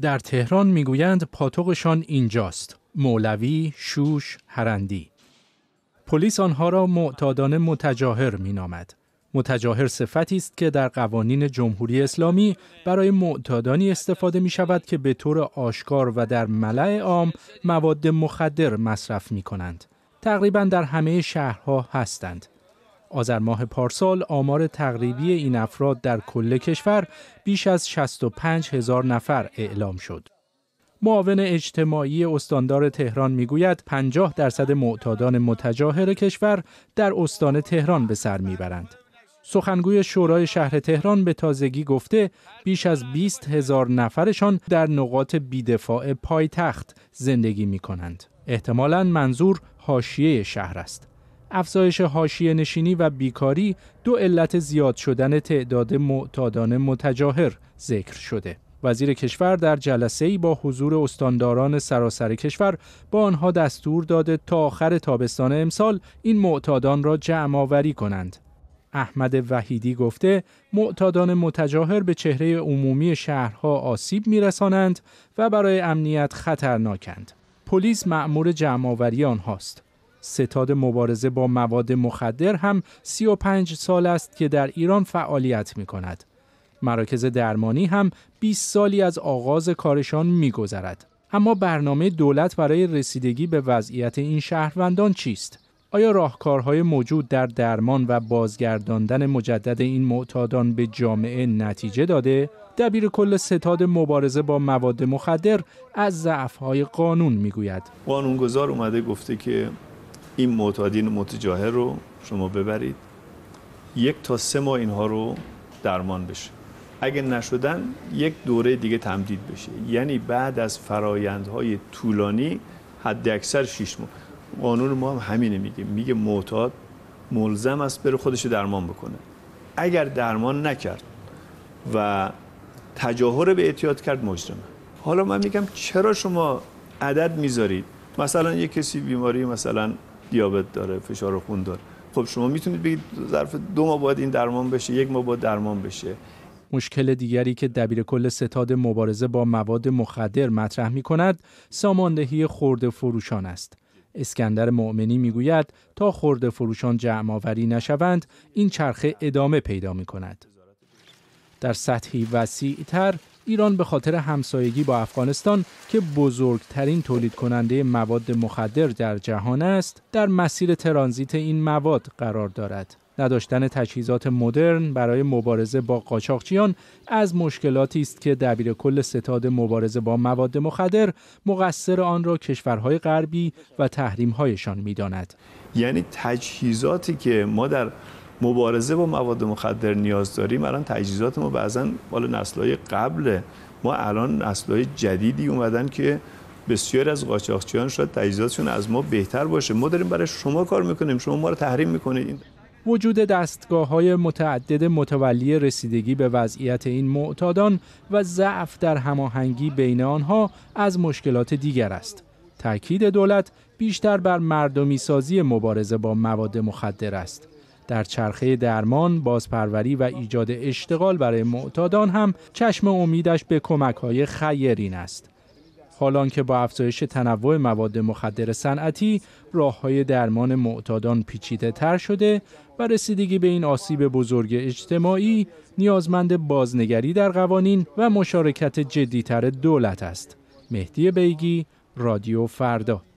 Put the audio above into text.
در تهران میگویند پاتوقشان اینجاست مولوی شوش هرندی پلیس آنها را معتادانه متجاهر مینامد متجاهر صفتی است که در قوانین جمهوری اسلامی برای معتادانی استفاده می شود که به طور آشکار و در ملع عام مواد مخدر مصرف می کنند. تقریبا در همه شهرها هستند. آذر ماه پارسال آمار تقریبی این افراد در کل کشور بیش از 65 هزار نفر اعلام شد. معاون اجتماعی استاندار تهران میگوید 50 درصد معتادان متجاهر کشور در استان تهران به سر میبرند. سخنگوی شورای شهر تهران به تازگی گفته بیش از 20 هزار نفرشان در نقاط بیدفاع پایتخت زندگی می کنند. احتمالا منظور حاشیه شهر است. افزایش حاشیه نشینی و بیکاری دو علت زیاد شدن تعداد معتادان متجاهر ذکر شده. وزیر کشور در جلسه ای با حضور استانداران سراسر کشور با آنها دستور داده تا آخر تابستان امسال این معتادان را جمع آوری کنند. احمد وحیدی گفته معتادان متجاهر به چهره عمومی شهرها آسیب میرسانند و برای امنیت خطرناکند. پلیس مأمور آوری آنهاست. ستاد مبارزه با مواد مخدر هم 35 سال است که در ایران فعالیت می کند. مراکز درمانی هم 20 سالی از آغاز کارشان می گذرد. اما برنامه دولت برای رسیدگی به وضعیت این شهروندان چیست؟ آیا راهکارهای موجود در درمان و بازگرداندن مجدد این معتادان به جامعه نتیجه داده؟ دبیر کل ستاد مبارزه با مواد مخدر از ضعف‌های قانون میگوید. قانونگذار اومده گفته که این معتادین متجاهر رو شما ببرید یک تا سه ماه اینها رو درمان بشه اگه نشدن یک دوره دیگه تمدید بشه یعنی بعد از فرایندهای طولانی حد اکثر 6 ماه قانون ما هم همینه میگه میگه معتاد ملزم است بره خودش درمان بکنه اگر درمان نکرد و تجاهر به اعتیاد کرد مجرمه حالا من میگم چرا شما عدد میذارید مثلا یک کسی بیماری مثلا دیابت داره فشار خون داره خب شما میتونید بگید ظرف دو ماه باید این درمان بشه یک ماه باید درمان بشه مشکل دیگری که دبیر کل ستاد مبارزه با مواد مخدر مطرح می کند ساماندهی خورده فروشان است. اسکندر مؤمنی میگوید تا خورده فروشان جمع آوری نشوند این چرخه ادامه پیدا می کند. در سطحی وسیعتر ایران به خاطر همسایگی با افغانستان که بزرگترین تولید کننده مواد مخدر در جهان است در مسیر ترانزیت این مواد قرار دارد نداشتن تجهیزات مدرن برای مبارزه با قاچاقچیان از مشکلاتی است که دبیر کل ستاد مبارزه با مواد مخدر مقصر آن را کشورهای غربی و تحریم‌هایشان می‌داند. یعنی تجهیزاتی که ما در مبارزه با مواد مخدر نیاز داریم الان تجهیزات ما بعضا مال نسلهای قبله ما الان نسلهای جدیدی اومدن که بسیار از قاچاقچیان شاید تجهیزاتشون از ما بهتر باشه ما داریم برای شما کار میکنیم شما ما رو تحریم میکنید وجود دستگاه های متعدد متولی رسیدگی به وضعیت این معتادان و ضعف در هماهنگی بین آنها از مشکلات دیگر است. تاکید دولت بیشتر بر مردمی سازی مبارزه با مواد مخدر است. در چرخه درمان، بازپروری و ایجاد اشتغال برای معتادان هم چشم امیدش به های خیرین است. حالان که با افزایش تنوع مواد مخدر صنعتی راه های درمان معتادان پیچیده تر شده و رسیدگی به این آسیب بزرگ اجتماعی نیازمند بازنگری در قوانین و مشارکت جدیتر دولت است. مهدی بیگی، رادیو فردا